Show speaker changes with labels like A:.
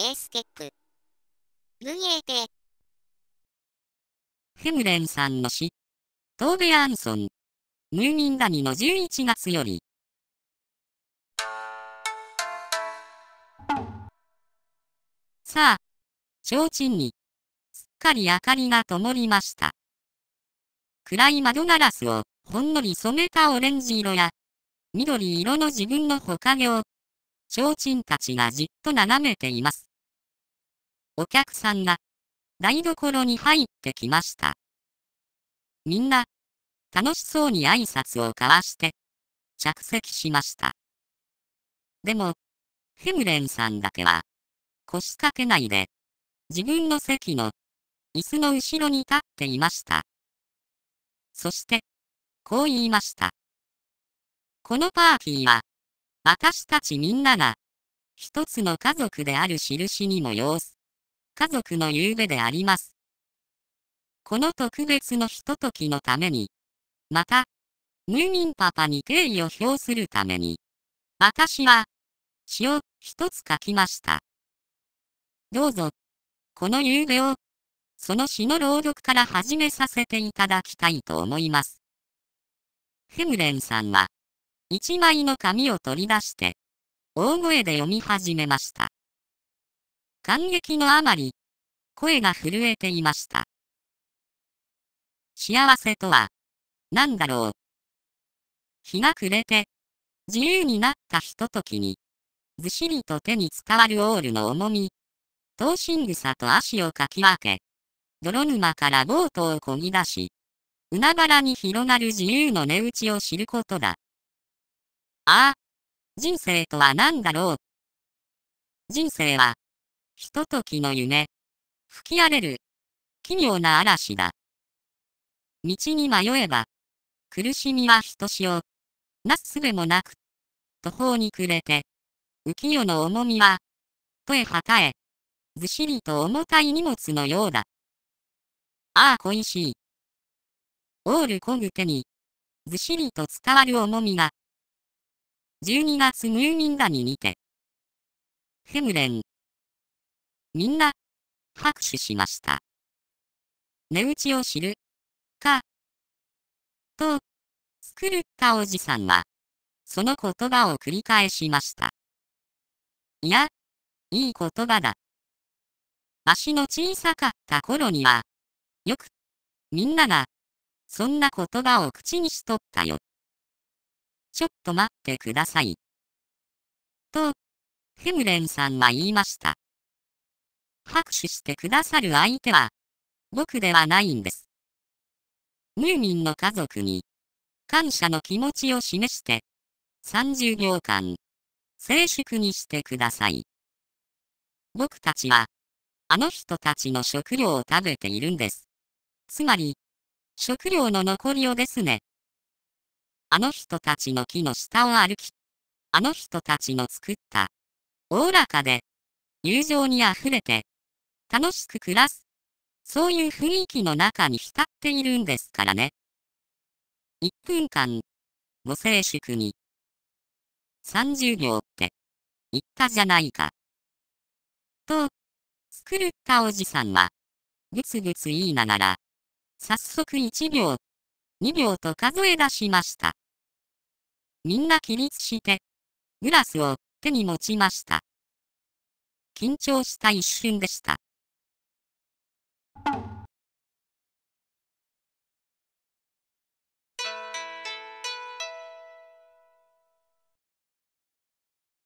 A: エーステック。グエーテ。フムレンさんの詩。トーベアンソン。ムーミン谷の11月より。さあ、提灯に、すっかり明かりが灯りました。暗い窓ガラスを、ほんのり染めたオレンジ色や、緑色の自分のかげを、提灯たちがじっと眺めています。お客さんが台所に入ってきました。みんな楽しそうに挨拶を交わして着席しました。でも、ヘムレンさんだけは腰掛けないで自分の席の椅子の後ろに立っていました。そして、こう言いました。このパーティーは、私たちみんなが、一つの家族である印にも様子家族の夕べであります。この特別のひとときのために、また、ムーミンパパに敬意を表するために、私は、詩を一つ書きました。どうぞ、この夕べを、その詩の朗読から始めさせていただきたいと思います。ヘムレンさんは、一枚の紙を取り出して、大声で読み始めました。感激のあまり、声が震えていました。幸せとは、何だろう。日が暮れて、自由になったひとときに、ずしりと手に伝わるオールの重み、投身草と足をかき分け、泥沼からボートをこぎ出し、海原に広がる自由の値打ちを知ることだ。ああ、人生とは何だろう。人生は、ひとときの夢。吹き荒れる。奇妙な嵐だ。道に迷えば、苦しみはひとしお。なすすべもなく、途方に暮れて、浮世の重みは、とえはたえ、ずしりと重たい荷物のようだ。ああ恋しい。オールこぐ手に、ずしりと伝わる重みが、12月ムーミン谷にて、ヘムレン。みんな、拍手しました。値打ちを知る、か、と、作るかおじさんは、その言葉を繰り返しました。いや、いい言葉だ。足の小さかった頃には、よく、みんなが、そんな言葉を口にしとったよ。ちょっと待ってください。と、ヘムレンさんは言いました。拍手してくださる相手は、僕ではないんです。ムーミンの家族に、感謝の気持ちを示して、30秒間、静粛にしてください。僕たちは、あの人たちの食料を食べているんです。つまり、食料の残りをですね。あの人たちの木の下を歩き、あの人たちの作った、おおらかで、友情にあふれて、楽しく暮らす。そういう雰囲気の中に浸っているんですからね。1分間、ご静粛に。30秒って、言ったじゃないか。と、作ったおじさんは、ぐつぐつ言いながら、早速1秒、2秒と数え出しました。みんな起立して、グラスを手に持ちました。緊張した一瞬でした。